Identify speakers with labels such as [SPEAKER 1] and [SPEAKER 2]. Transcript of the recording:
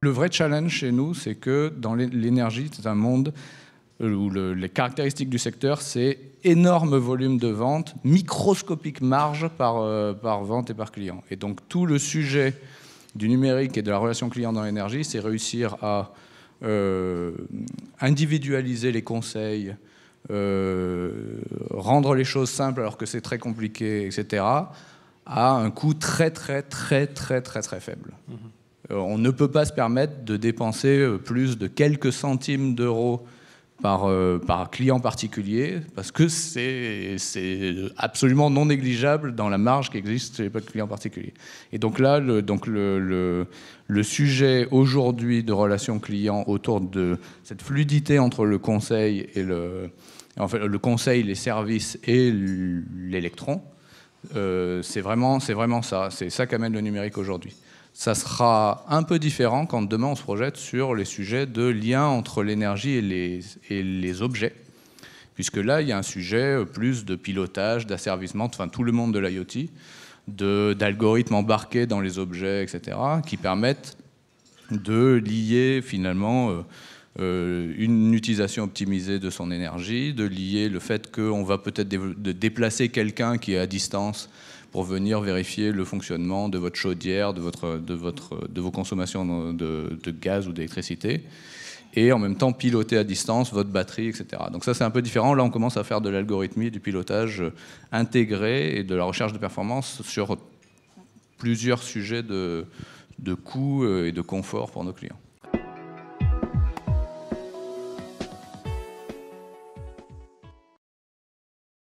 [SPEAKER 1] Le vrai challenge chez nous, c'est que dans l'énergie, c'est un monde où les caractéristiques du secteur, c'est énorme volume de vente, microscopique marge par, euh, par vente et par client. Et donc tout le sujet du numérique et de la relation client dans l'énergie, c'est réussir à euh, individualiser les conseils, euh, rendre les choses simples alors que c'est très compliqué, etc., à un coût très très très très très très, faible. Mmh euh, on ne peut pas se permettre de dépenser euh, plus de quelques centimes d'euros par, euh, client particulier, parce que c'est absolument non négligeable dans la marge qui existe chez les clients particuliers. Et donc là, le, donc le, sujet aujourd'hui de relations clients autour de cette fluidité entre le conseil et le, le conseil, les services et l'électron, c'est vraiment, vraiment ça. C'est ça qu'amène le numérique aujourd'hui ça sera un peu différent quand demain on se projette sur les sujets de lien entre l'énergie et les, et les, objets, puisque là il y a un sujet euh, plus de pilotage, d'asservissement, enfin tout le monde de l'IoT, d'algorithmes embarqués dans les objets, etc., qui permettent de lier finalement euh, euh, une utilisation optimisée de son énergie, de lier le fait qu'on va peut-être déplacer quelqu'un qui est à distance pour venir vérifier le fonctionnement de votre chaudière, de, votre, de, vos consommations de, gaz ou d'électricité, et en même temps piloter à distance votre batterie, etc. Donc ça c'est un peu différent. Là on commence à faire de l'algorithmie, du pilotage intégré et de la recherche de performance sur plusieurs sujets de, de coûts euh, et de confort pour nos clients.